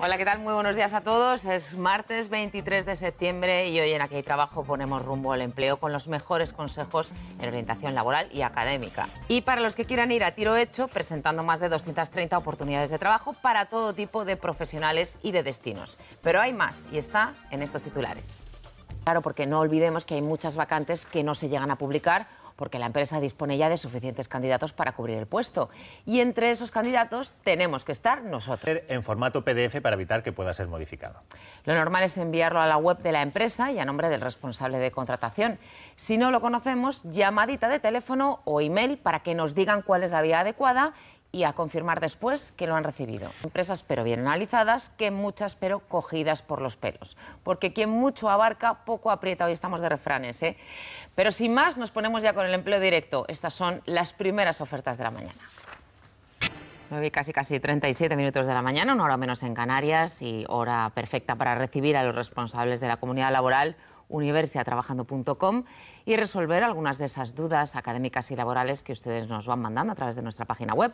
Hola, ¿qué tal? Muy buenos días a todos. Es martes 23 de septiembre y hoy en Aquí hay Trabajo ponemos rumbo al empleo con los mejores consejos en orientación laboral y académica. Y para los que quieran ir a tiro hecho, presentando más de 230 oportunidades de trabajo para todo tipo de profesionales y de destinos. Pero hay más y está en estos titulares. Claro, porque no olvidemos que hay muchas vacantes que no se llegan a publicar porque la empresa dispone ya de suficientes candidatos para cubrir el puesto. Y entre esos candidatos tenemos que estar nosotros. En formato PDF para evitar que pueda ser modificado. Lo normal es enviarlo a la web de la empresa y a nombre del responsable de contratación. Si no lo conocemos, llamadita de teléfono o email para que nos digan cuál es la vía adecuada y a confirmar después que lo han recibido. Empresas pero bien analizadas, que muchas pero cogidas por los pelos. Porque quien mucho abarca, poco aprieta. Hoy estamos de refranes. ¿eh? Pero sin más, nos ponemos ya con el empleo directo. Estas son las primeras ofertas de la mañana. vi casi casi 37 minutos de la mañana, una hora menos en Canarias y hora perfecta para recibir a los responsables de la comunidad laboral universiatrabajando.com y resolver algunas de esas dudas académicas y laborales que ustedes nos van mandando a través de nuestra página web.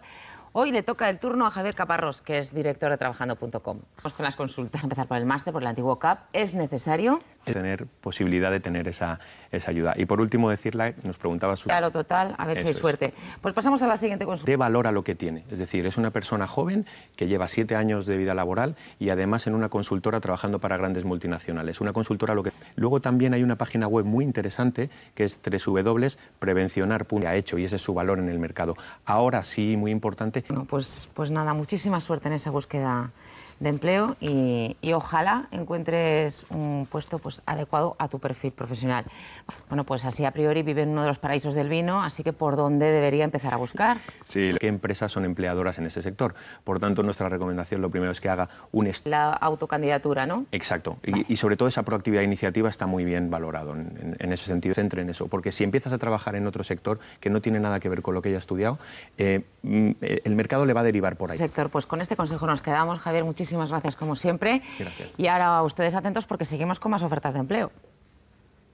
Hoy le toca el turno a Javier Caparros, que es director de trabajando.com. Vamos con las consultas, empezar por el máster, por el antiguo CAP. ¿Es necesario? Tener posibilidad de tener esa, esa ayuda. Y por último, decirle, nos preguntaba su... Claro, total, a ver si hay suerte. Pues pasamos a la siguiente consulta. De valor a lo que tiene. Es decir, es una persona joven que lleva siete años de vida laboral y además en una consultora trabajando para grandes multinacionales. Una consultora lo que Luego también hay una página web muy interesante que es ha hecho y ese es su valor en el mercado. Ahora sí, muy importante. No, pues, pues nada, muchísima suerte en esa búsqueda de empleo y, ojalá encuentres un puesto pues, adecuado a tu perfil profesional. Bueno, pues así a priori vive en uno de los paraísos del vino, así que ¿por dónde debería empezar a buscar? Sí, ¿qué empresas son empleadoras en ese sector? Por tanto, nuestra recomendación lo primero es que haga un... La autocandidatura, ¿no? Exacto. Y, sobre todo esa proactividad e iniciativa está muy bien valorado en, ese sentido. Centre en eso, porque si empiezas a trabajar en otro sector que no tiene nada que ver con lo que ya estudiado, eh, mm, eh, el mercado le va a derivar por ahí. Sector, pues con este consejo nos quedamos. Javier, muchísimas Muchísimas gracias, como siempre. Gracias. Y ahora a ustedes atentos porque seguimos con más ofertas de empleo.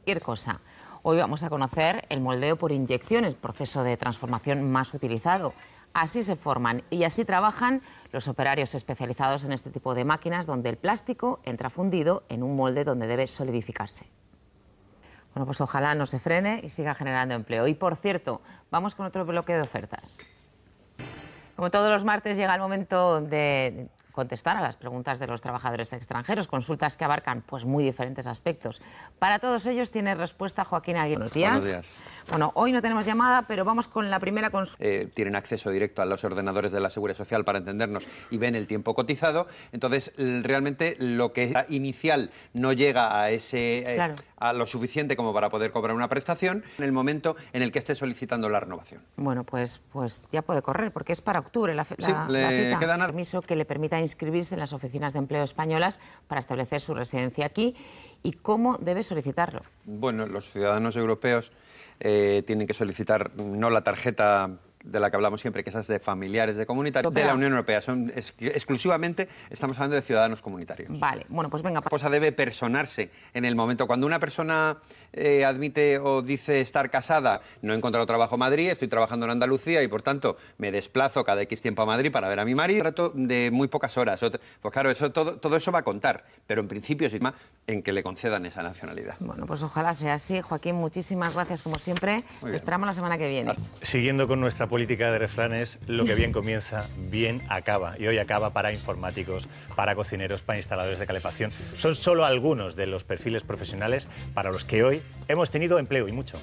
Ir cosa. Hoy vamos a conocer el moldeo por inyección, el proceso de transformación más utilizado. Así se forman y así trabajan los operarios especializados en este tipo de máquinas donde el plástico entra fundido en un molde donde debe solidificarse. Bueno, pues ojalá no se frene y siga generando empleo. Y por cierto, vamos con otro bloque de ofertas. Como todos los martes llega el momento de contestar a las preguntas de los trabajadores extranjeros, consultas que abarcan pues muy diferentes aspectos. Para todos ellos tiene respuesta Joaquín Aguirre. Buenos días. Bueno, hoy no tenemos llamada, pero vamos con la primera consulta. Eh, tienen acceso directo a los ordenadores de la Seguridad Social para entendernos y ven el tiempo cotizado. Entonces, realmente lo que es inicial no llega a ese eh, a lo suficiente como para poder cobrar una prestación en el momento en el que esté solicitando la renovación. Bueno, pues pues ya puede correr porque es para octubre la, la, le Queda Quedan... permiso que le permita inscribirse en las oficinas de empleo españolas para establecer su residencia aquí y cómo debe solicitarlo. Bueno, los ciudadanos europeos eh, tienen que solicitar no la tarjeta de la que hablamos siempre, que esas de familiares de comunitarios, de la Unión Europea. Son exclusivamente, estamos hablando de ciudadanos comunitarios. Vale, bueno, pues venga. La cosa debe personarse en el momento. Cuando una persona eh, admite o dice estar casada, no he encontrado trabajo en Madrid, estoy trabajando en Andalucía y por tanto me desplazo cada X tiempo a Madrid para ver a mi marido, trato de muy pocas horas. Pues claro, eso, todo, todo eso va a contar, pero en principio es en que le concedan esa nacionalidad. Bueno, pues ojalá sea así. Joaquín, muchísimas gracias como siempre. esperamos la semana que viene. Siguiendo con nuestra política de refranes, lo que bien comienza, bien acaba. Y hoy acaba para informáticos, para cocineros, para instaladores de calefacción. Son solo algunos de los perfiles profesionales para los que hoy hemos tenido empleo y mucho.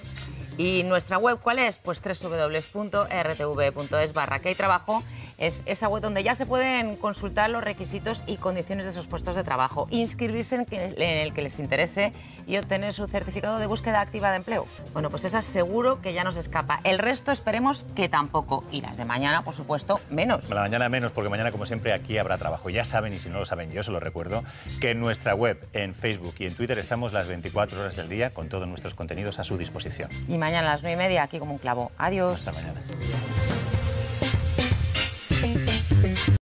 ¿Y nuestra web cuál es? Pues www.rtv.es barra que hay trabajo es esa web donde ya se pueden consultar los requisitos y condiciones de sus puestos de trabajo, inscribirse en, el que les interese y obtener su certificado de búsqueda activa de empleo. Bueno, pues esa seguro que ya nos escapa. El resto esperemos que tampoco. Y las de mañana, por supuesto, menos. La mañana menos, porque mañana, como siempre, aquí habrá trabajo. Ya saben, y si no lo saben, yo se lo recuerdo, que en nuestra web, en Facebook y en Twitter estamos las 24 horas del día con todos nuestros contenidos a su disposición. Y mañana a las 9 y media, aquí como un clavo. Adiós. Hasta mañana. Thank you.